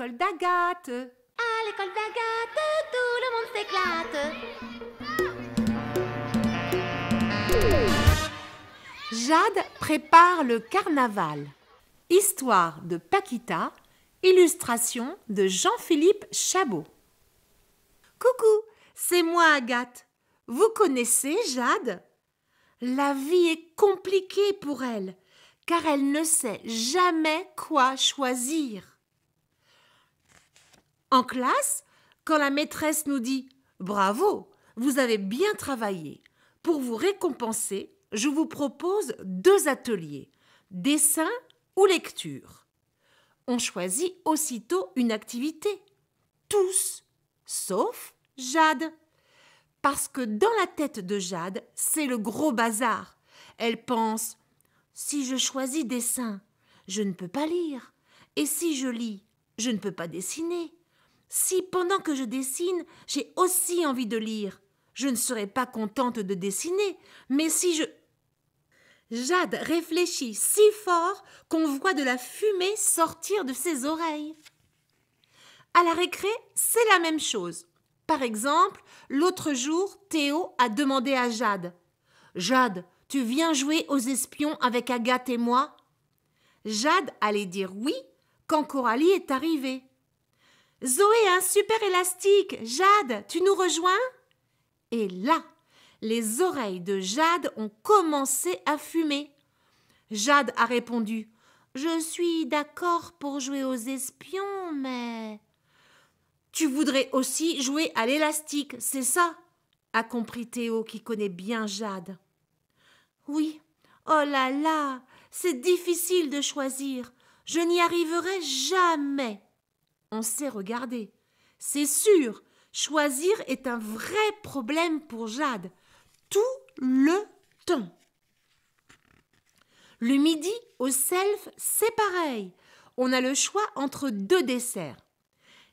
l'école d'Agathe. À l'école d'Agathe, tout le monde s'éclate. Jade prépare le carnaval. Histoire de Paquita, illustration de Jean-Philippe Chabot. Coucou, c'est moi Agathe. Vous connaissez Jade La vie est compliquée pour elle, car elle ne sait jamais quoi choisir. En classe, quand la maîtresse nous dit Bravo, vous avez bien travaillé, pour vous récompenser, je vous propose deux ateliers, dessin ou lecture. On choisit aussitôt une activité. Tous, sauf Jade. Parce que dans la tête de Jade, c'est le gros bazar. Elle pense Si je choisis dessin, je ne peux pas lire. Et si je lis, je ne peux pas dessiner. Si pendant que je dessine, j'ai aussi envie de lire, je ne serai pas contente de dessiner, mais si je. Jade réfléchit si fort qu'on voit de la fumée sortir de ses oreilles. À la récré, c'est la même chose. Par exemple, l'autre jour, Théo a demandé à Jade Jade, tu viens jouer aux espions avec Agathe et moi Jade allait dire oui quand Coralie est arrivée. Zoé a un super élastique. Jade, tu nous rejoins Et là, les oreilles de Jade ont commencé à fumer. Jade a répondu Je suis d'accord pour jouer aux espions, mais. Tu voudrais aussi jouer à l'élastique, c'est ça a compris Théo qui connaît bien Jade. Oui. Oh là là, c'est difficile de choisir. Je n'y arriverai jamais on sait regarder. C'est sûr, choisir est un vrai problème pour Jade, tout le temps. Le midi au self, c'est pareil. On a le choix entre deux desserts.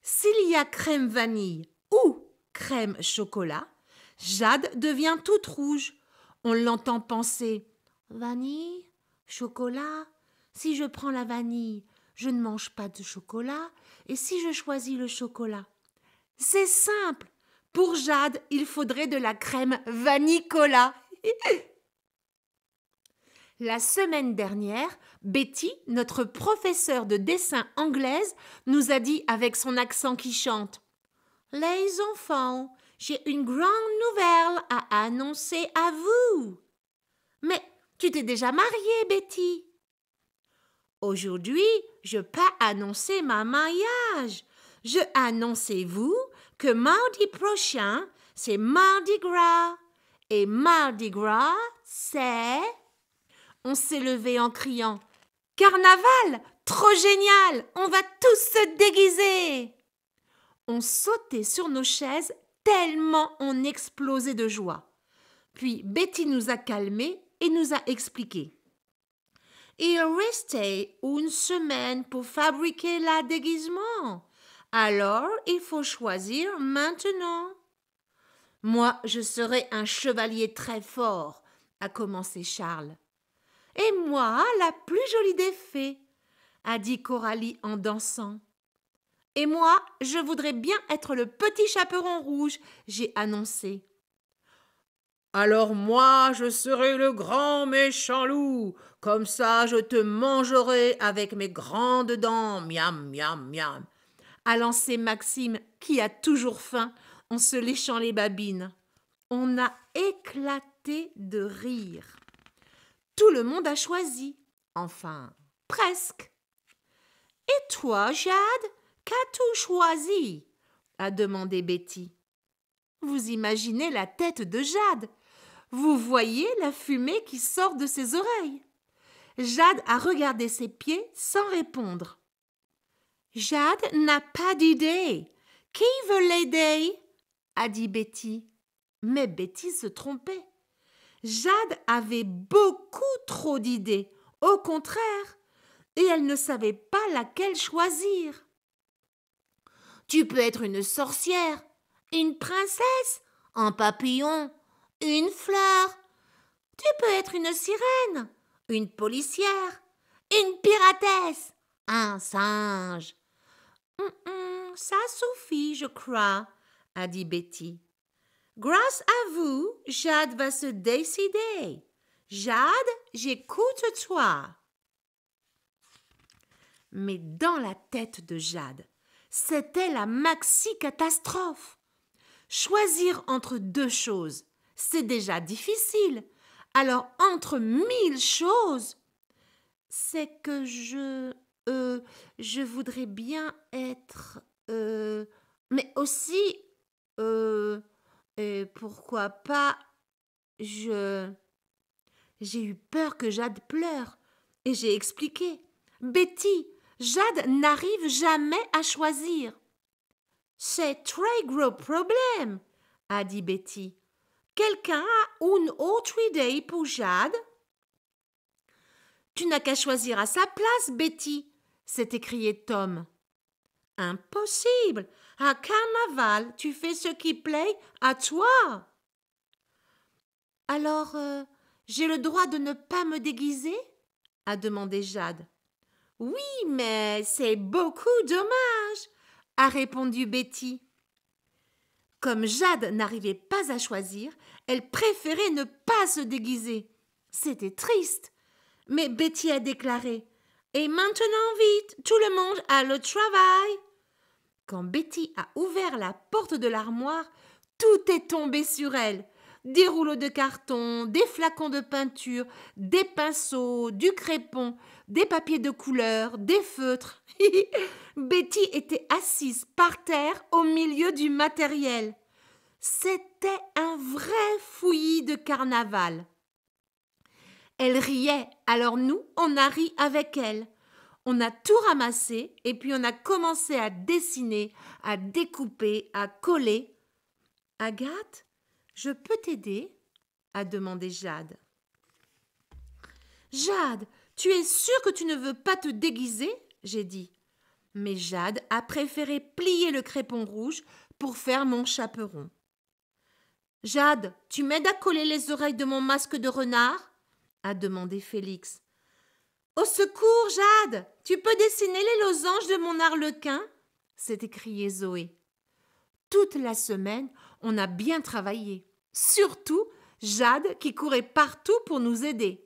S'il y a crème vanille ou crème chocolat, Jade devient toute rouge. On l'entend penser Vanille, chocolat, si je prends la vanille, je ne mange pas de chocolat, et si je choisis le chocolat C'est simple Pour Jade, il faudrait de la crème vanicola La semaine dernière, Betty, notre professeure de dessin anglaise, nous a dit avec son accent qui chante Les enfants, j'ai une grande nouvelle à annoncer à vous. Mais tu t'es déjà mariée, Betty Aujourd'hui, je pas annoncer ma mariage. Je annoncez-vous que mardi prochain, c'est mardi gras. Et mardi gras, c'est... On s'est levé en criant. Carnaval Trop génial On va tous se déguiser On sautait sur nos chaises tellement on explosait de joie. Puis Betty nous a calmés et nous a expliqué. Il restait une semaine pour fabriquer la déguisement. Alors il faut choisir maintenant. Moi, je serai un chevalier très fort, a commencé Charles. Et moi, la plus jolie des fées, a dit Coralie en dansant. Et moi, je voudrais bien être le petit chaperon rouge, j'ai annoncé. Alors moi je serai le grand méchant loup, comme ça je te mangerai avec mes grandes dents, miam, miam, miam. A lancé Maxime, qui a toujours faim, en se léchant les babines. On a éclaté de rire. Tout le monde a choisi, enfin, presque. Et toi, Jade, qu'as-tu choisi a demandé Betty. Vous imaginez la tête de Jade. Vous voyez la fumée qui sort de ses oreilles. Jade a regardé ses pieds sans répondre. Jade n'a pas d'idée. Qui veut l'aider a dit Betty. Mais Betty se trompait. Jade avait beaucoup trop d'idées, au contraire, et elle ne savait pas laquelle choisir. Tu peux être une sorcière, une princesse, un papillon, une fleur. Tu peux être une sirène, une policière, une piratesse, un singe. ça suffit, je crois, a dit Betty. Grâce à vous, Jade va se décider. Jade, j'écoute toi. Mais dans la tête de Jade, c'était la maxi catastrophe. Choisir entre deux choses, c'est déjà difficile. Alors entre mille choses, c'est que je... Euh, je voudrais bien être... Euh, mais aussi... Euh, et pourquoi pas... Je... J'ai eu peur que Jade pleure. Et j'ai expliqué. Betty, Jade n'arrive jamais à choisir. C'est très gros problème, a dit Betty. Quelqu'un a une autre idée pour Jade Tu n'as qu'à choisir à sa place, Betty, s'est écrié Tom. Impossible. À carnaval, tu fais ce qui plaît à toi. Alors, euh, j'ai le droit de ne pas me déguiser a demandé Jade. Oui, mais c'est beaucoup dommage a répondu Betty. Comme Jade n'arrivait pas à choisir, elle préférait ne pas se déguiser. C'était triste. Mais Betty a déclaré Et maintenant, vite, tout le monde a le travail. Quand Betty a ouvert la porte de l'armoire, tout est tombé sur elle des rouleaux de carton, des flacons de peinture, des pinceaux, du crépon, des papiers de couleur, des feutres. Betty était assise par terre au milieu du matériel. C'était un vrai fouillis de carnaval. Elle riait, alors nous, on a ri avec elle. On a tout ramassé et puis on a commencé à dessiner, à découper, à coller. Agathe je peux t'aider a demandé Jade. Jade, tu es sûre que tu ne veux pas te déguiser j'ai dit. Mais Jade a préféré plier le crépon rouge pour faire mon chaperon. Jade, tu m'aides à coller les oreilles de mon masque de renard a demandé Félix. Au secours, Jade Tu peux dessiner les losanges de mon arlequin s'est écriée Zoé. Toute la semaine, on a bien travaillé. Surtout Jade qui courait partout pour nous aider.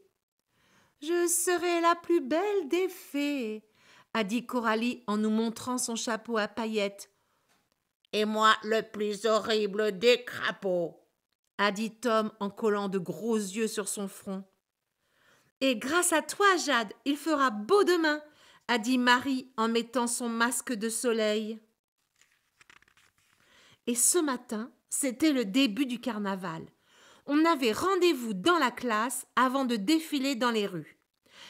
Je serai la plus belle des fées, a dit Coralie en nous montrant son chapeau à paillettes. Et moi le plus horrible des crapauds, a dit Tom en collant de gros yeux sur son front. Et grâce à toi, Jade, il fera beau demain, a dit Marie en mettant son masque de soleil. Et ce matin, c'était le début du carnaval. On avait rendez-vous dans la classe avant de défiler dans les rues.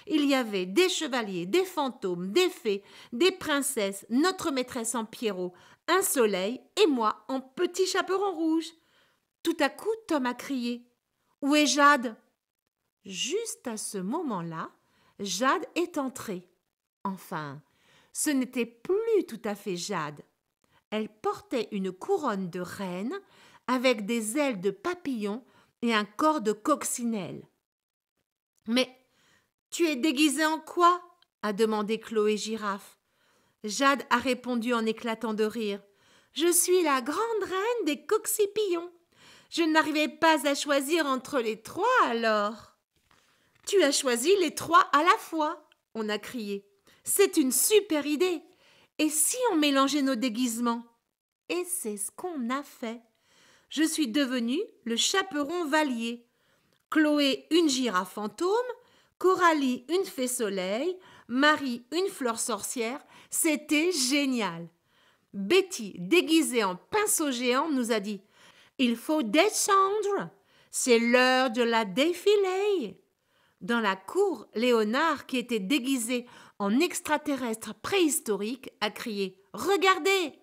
Il y avait des chevaliers, des fantômes, des fées, des princesses, notre maîtresse en pierrot, un soleil et moi en petit chaperon rouge. Tout à coup, Tom a crié Où est Jade Juste à ce moment-là, Jade est entrée. Enfin, ce n'était plus tout à fait Jade. Elle portait une couronne de reine avec des ailes de papillon et un corps de coccinelle. Mais tu es déguisée en quoi a demandé Chloé Girafe. Jade a répondu en éclatant de rire. Je suis la grande reine des coccipillons. Je n'arrivais pas à choisir entre les trois alors. Tu as choisi les trois à la fois, on a crié. C'est une super idée. Et si on mélangeait nos déguisements Et c'est ce qu'on a fait. Je suis devenue le chaperon valier. Chloé, une girafe fantôme, Coralie, une fée soleil, Marie, une fleur sorcière. C'était génial. Betty, déguisée en pinceau géant, nous a dit Il faut descendre. C'est l'heure de la défilée. Dans la cour, Léonard, qui était déguisé en extraterrestre préhistorique, a crié Regardez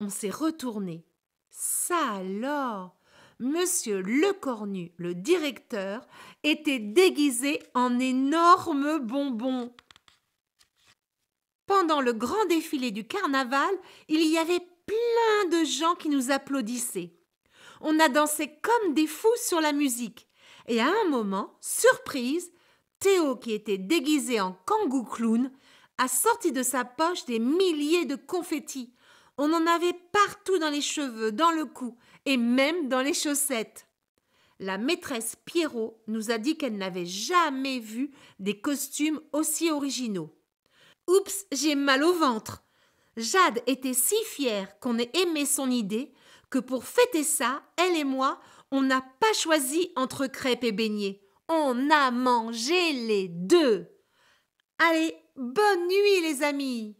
On s'est retourné. Ça alors Monsieur Lecornu, le directeur, était déguisé en énorme bonbon. Pendant le grand défilé du carnaval, il y avait plein de gens qui nous applaudissaient. On a dansé comme des fous sur la musique. Et à un moment, surprise, Théo, qui était déguisé en kangou clown, a sorti de sa poche des milliers de confettis. On en avait partout dans les cheveux, dans le cou et même dans les chaussettes. La maîtresse Pierrot nous a dit qu'elle n'avait jamais vu des costumes aussi originaux. Oups, j'ai mal au ventre. Jade était si fière qu'on ait aimé son idée que pour fêter ça, elle et moi, on n'a pas choisi entre crêpes et beignets on a mangé les deux. Allez, bonne nuit les amis